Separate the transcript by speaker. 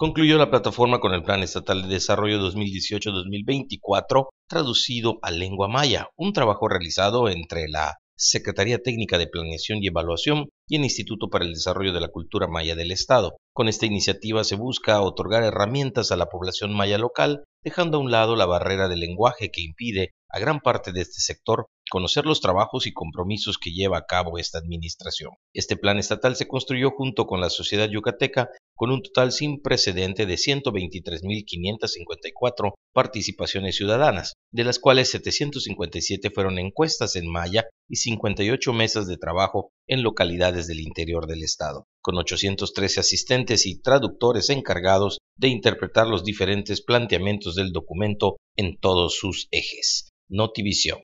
Speaker 1: concluyó la plataforma con el Plan Estatal de Desarrollo 2018-2024, traducido a lengua maya, un trabajo realizado entre la Secretaría Técnica de Planeación y Evaluación y el Instituto para el Desarrollo de la Cultura Maya del Estado. Con esta iniciativa se busca otorgar herramientas a la población maya local, dejando a un lado la barrera del lenguaje que impide a gran parte de este sector conocer los trabajos y compromisos que lleva a cabo esta administración. Este plan estatal se construyó junto con la sociedad yucateca con un total sin precedente de 123.554 participaciones ciudadanas, de las cuales 757 fueron encuestas en Maya y 58 mesas de trabajo en localidades del interior del Estado, con 813 asistentes y traductores encargados de interpretar los diferentes planteamientos del documento en todos sus ejes. Notivision.